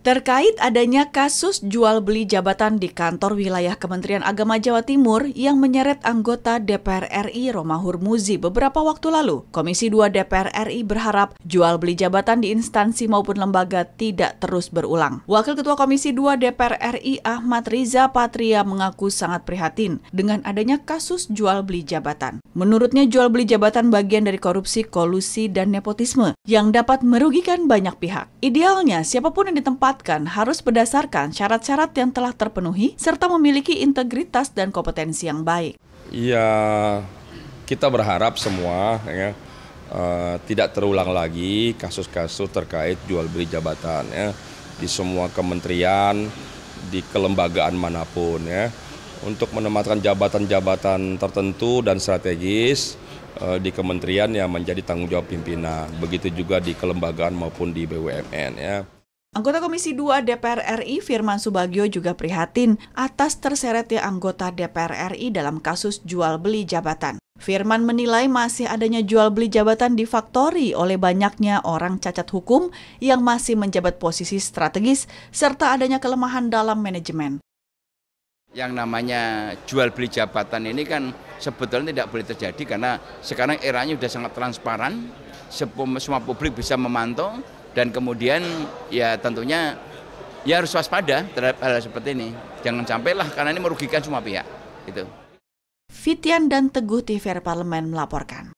Terkait adanya kasus jual beli jabatan di kantor wilayah Kementerian Agama Jawa Timur yang menyeret anggota DPR RI Roma Hurmuzi beberapa waktu lalu, Komisi 2 DPR RI berharap jual beli jabatan di instansi maupun lembaga tidak terus berulang. Wakil Ketua Komisi 2 DPR RI Ahmad Riza Patria mengaku sangat prihatin dengan adanya kasus jual beli jabatan. Menurutnya jual beli jabatan bagian dari korupsi, kolusi, dan nepotisme yang dapat merugikan banyak pihak. Idealnya siapapun yang ditempatkan ditempatkan harus berdasarkan syarat-syarat yang telah terpenuhi serta memiliki integritas dan kompetensi yang baik. Iya, kita berharap semua ya uh, tidak terulang lagi kasus-kasus terkait jual beli jabatan ya di semua kementerian, di kelembagaan manapun ya untuk menempatkan jabatan-jabatan tertentu dan strategis eh, di kementerian yang menjadi tanggung jawab pimpinan, begitu juga di kelembagaan maupun di BUMN ya. Anggota Komisi 2 DPR RI Firman Subagio juga prihatin atas terseretnya anggota DPR RI dalam kasus jual beli jabatan. Firman menilai masih adanya jual beli jabatan di faktori oleh banyaknya orang cacat hukum yang masih menjabat posisi strategis serta adanya kelemahan dalam manajemen. Yang namanya jual beli jabatan ini kan sebetulnya tidak boleh terjadi karena sekarang eranya sudah sangat transparan, semua publik bisa memantau dan kemudian ya tentunya ya harus waspada terhadap hal, -hal seperti ini. Jangan sampailah karena ini merugikan semua pihak. Gitu. Fitian dan Teguh TVR Parlemen melaporkan.